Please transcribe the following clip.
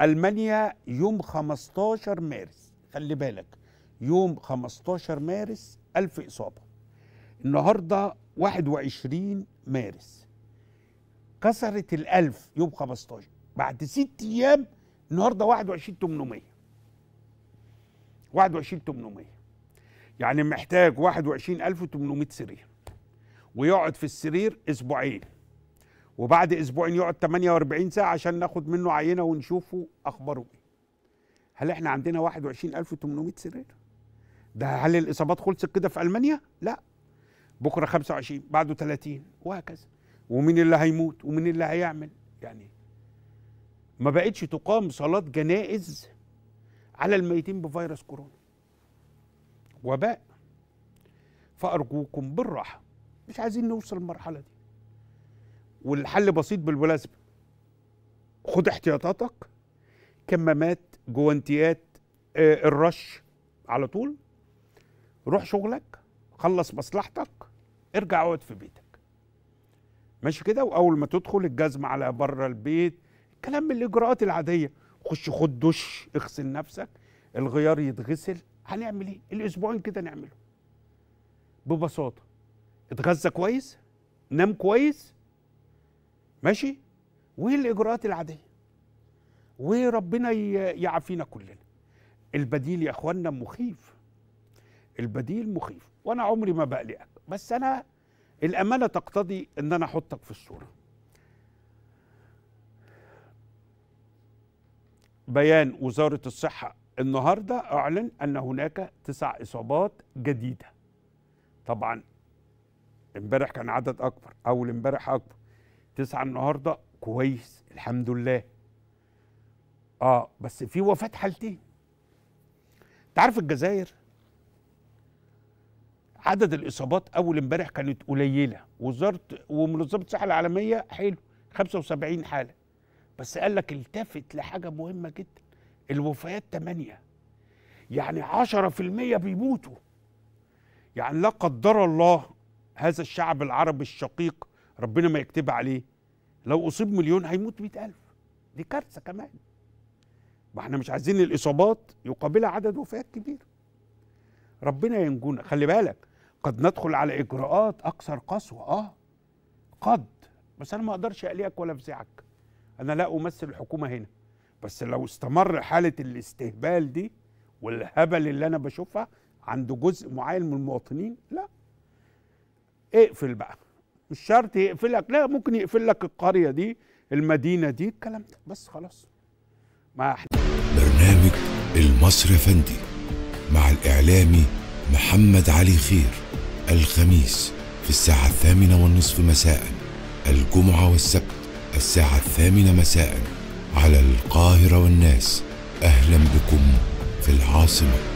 المانيا يوم 15 مارس خلي بالك يوم 15 مارس 1000 اصابه النهارده 21 مارس كسرت ال1000 يوم 15 بعد ست ايام النهارده 21 800 21 800 يعني محتاج 21800 سرير ويقعد في السرير اسبوعين وبعد اسبوعين يقعد 48 ساعه عشان ناخد منه عينه ونشوفه اخباره ايه هل احنا عندنا 21800 سرير ده هل الاصابات خلصت كده في المانيا لا بكره 25 بعده 30 وهكذا ومين اللي هيموت ومين اللي هيعمل يعني ما بقتش تقام صلاه جنائز على الميتين بفيروس كورونا وباء فارجوكم بالراحه مش عايزين نوصل للمرحله دي والحل بسيط بالمناسبه خد احتياطاتك كمامات جوانتيات آه الرش على طول روح شغلك خلص مصلحتك ارجع اقعد في بيتك ماشي كده واول ما تدخل الجزمه على بره البيت كلام من الاجراءات العاديه خش خد دش اغسل نفسك الغيار يتغسل هنعمل ايه الاسبوعين كده نعمله ببساطه اتغذى كويس نام كويس ماشي والاجراءات العاديه وربنا يعافينا كلنا البديل يا اخوانا مخيف البديل مخيف وانا عمري ما بقلقك بس انا الامانه تقتضي ان انا احطك في الصوره بيان وزاره الصحه النهارده اعلن ان هناك تسع اصابات جديده طبعا امبارح كان عدد اكبر اول امبارح اكبر تسعة النهارده كويس الحمد لله اه بس في وفاه حالتين انت عارف الجزائر عدد الاصابات اول امبارح كانت قليله وزاره ومنظمه الصحه العالميه حلو 75 حاله بس قال لك التفت لحاجه مهمه جدا الوفيات 8 يعني 10% بيموتوا يعني لا قدر الله هذا الشعب العربي الشقيق ربنا ما يكتبها عليه لو أصيب مليون هيموت مئة ألف دي كارثة كمان ما احنا مش عايزين الإصابات يقابلها عدد وفيات كبير ربنا ينجونا خلي بالك قد ندخل على إجراءات أكثر قسوة آه قد بس أنا ما أقدرش أقلقك ولا أفزعك أنا لا أمثل الحكومة هنا بس لو استمر حالة الاستهبال دي والهبل اللي أنا بشوفها عند جزء معين من المواطنين لا اقفل بقى مش شرط يقفلك لا ممكن يقفل لك القريه دي المدينه دي الكلام ده بس خلاص ما احنا برنامج المصري فندي مع الاعلامي محمد علي خير الخميس في الساعة الثامنة والنصف مساء الجمعة والسبت الساعة الثامنة مساء على القاهرة والناس أهلا بكم في العاصمة